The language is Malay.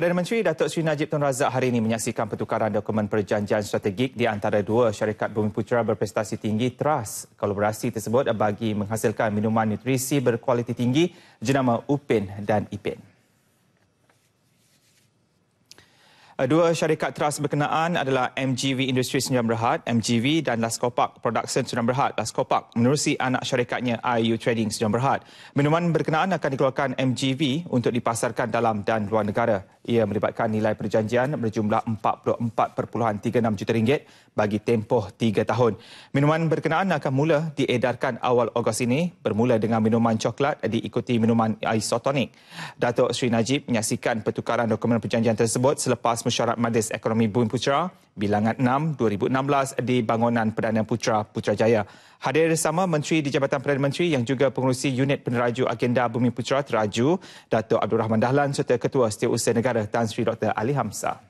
Perdana Menteri Datuk Seri Najib Tun Razak hari ini menyaksikan pertukaran dokumen perjanjian strategik di antara dua syarikat bumi putera berprestasi tinggi TRAS. Kolaborasi tersebut bagi menghasilkan minuman nutrisi berkualiti tinggi jenama UPIN dan IPIN. Dua syarikat teras berkenaan adalah MGV Industries Sdn Bhd, MGV dan Laskopak Production Sdn Bhd. Laskopak menerusi anak syarikatnya IU Trading Sdn Bhd. Minuman berkenaan akan dikeluarkan MGV untuk dipasarkan dalam dan luar negara ia melibatkan nilai perjanjian berjumlah 44.36 juta ringgit bagi tempoh 3 tahun. Minuman berkenaan akan mula diedarkan awal Ogos ini bermula dengan minuman coklat diikuti minuman isotonik. Datuk Sri Najib menyaksikan pertukaran dokumen perjanjian tersebut selepas mesyuarat Majlis Ekonomi Bumiputera Bilangan 6 2016 di Bangunan Perdana Putra Putrajaya. Hadir sama Menteri di Jabatan Perdana Menteri yang juga pengurusi unit peneraju agenda Bumi Putra Teraju, Dato' Abdul Rahman Dahlan serta Ketua Setiausaha Negara Tan Sri Dr. Ali Hamzah.